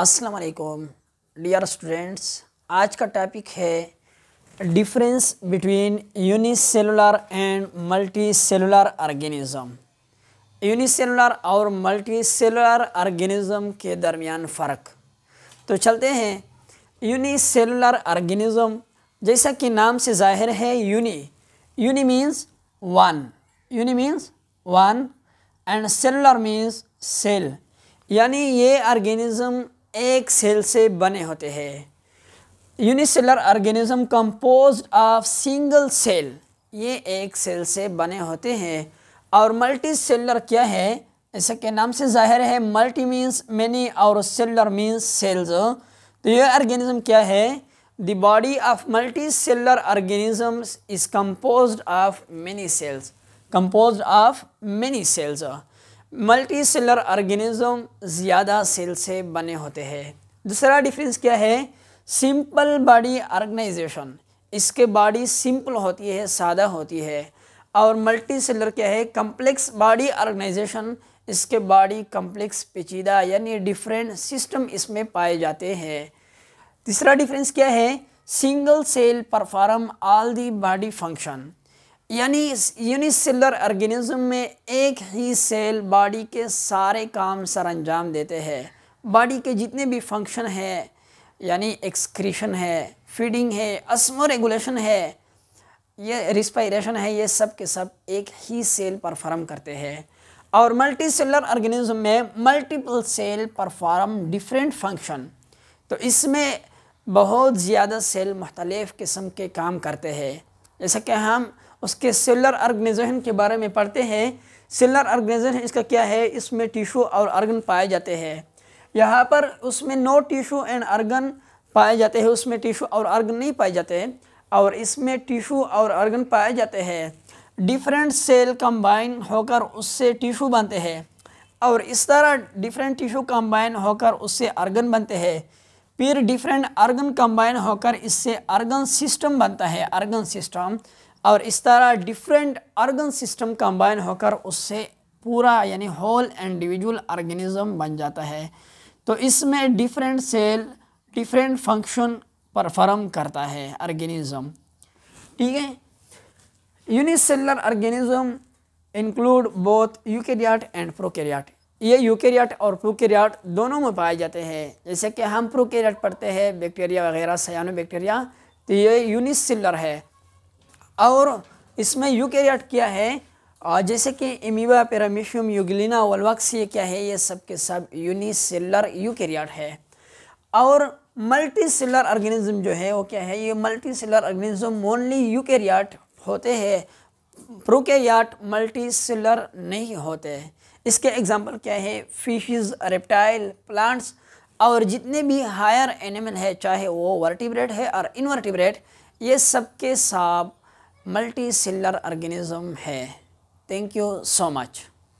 अस्सलाम वालेकुम dear students आज का टॉपिक है difference between unicellular and multicellular organism unicellular और मल्टी सेलुलर ऑर्गेनिज़म के दरमियान फ़र्क तो चलते हैं यूनिसेलुलर ऑर्गेनिज्म जैसा कि नाम से जाहिर है uni uni means one uni means one and cellular means cell यानी ये ऑर्गेनिज्म एक सेल से बने होते हैं unicellular organism compose of single cell ये एक सेल से बने होते हैं और मल्टी सेलर क्या है ऐसे के नाम से जाहिर है मल्टी मीन्स मैनी और सेलर मीन्स सेल्स तो ये ऑर्गेनिज्म क्या है the body of multicellular organism is compose of many cells compose of many cells multicellular organism ज़्यादा सेल से बने होते हैं दूसरा डिफरेंस क्या है सिंपल बॉडी ऑर्गेनाइजेशन इसके बॉडी सिंपल होती है सादा होती है और मल्टी सेलर क्या है कम्प्लेक्स बॉडी ऑर्गेनाइजेशन इसके बॉडी कम्प्लेक्स पेचीदा यानी डिफरेंट सिस्टम इसमें पाए जाते हैं तीसरा डिफरेंस क्या है single cell perform all the body function यानी यूनिसेलर ऑर्गेनिज्म में एक ही सेल बॉडी के सारे काम सर अंजाम देते हैं बॉडी के जितने भी फंक्शन हैं यानी एक्सक्रीशन है फीडिंग है असमो रेगुलेशन है ये रिस्पायरेशन है ये सब के सब एक ही सेल परफॉर्म करते हैं और मल्टी सेलर ऑर्गेनिज्म में multiple cell perform different function तो इसमें बहुत ज़्यादा सेल मुख्तलिफ़ किस्म के काम करते हैं जैसा कि हम उसके सेलर ऑर्गेनाइजेशन के बारे में पढ़ते हैं सेलर ऑर्गेनाइजेशन इसका क्या है इसमें टिशू और अर्गन पाए जाते हैं यहाँ पर उसमें नो टिशू एंड अर्गन पाए जाते हैं उसमें टिशू और अर्गन नहीं पाए जाते और इसमें टिशू और अर्गन पाए जाते हैं डिफरेंट सेल कंबाइन होकर उससे टिशू बनते हैं और इस तरह डिफरेंट टिशू कंबाइन होकर उससे अर्गन बनते हैं फिर डिफरेंट अर्गन कंबाइन होकर इससे अर्गन सिस्टम बनता है अर्गन सिस्टम और इस तरह डिफरेंट अर्गन सिस्टम कंबाइन होकर उससे पूरा यानी होल इंडिविजुअल ऑर्गेनिज्म बन जाता है तो इसमें different cell different function perform करता है ऑर्गेनिज्म ठीक है unicellular organism include both eukaryote and prokaryote ये यूकेरियाट और प्रोकेरियाट दोनों में पाए जाते हैं जैसे कि हम प्रोकेरियाट पढ़ते हैं बैक्टीरिया वगैरह सयानो बैक्टीरिया तो ये यूनिसिलर है और इसमें यूकेरियाट क्या है और जैसे कि एमीवा पेरामिशियम यूगलिना वलवाक्स ये क्या है ये सब के सब यूनिसेलर यूकेरियाट है और मल्टी सेलर ऑर्गेनिज्म जो है वो क्या है ये multicellular organism only eukaryote होते हैं प्रोकेरियाट मल्टी सेलर नहीं होते हैं इसके एग्जांपल क्या है फिशेस रेप्टाइल प्लांट्स और जितने भी हायर एनिमल है चाहे वो वर्टिब्रेट है और इनवर्टिब्रेट ये सब के साथ मल्टी सेलर ऑर्गेनिज़म है थैंक यू सो मच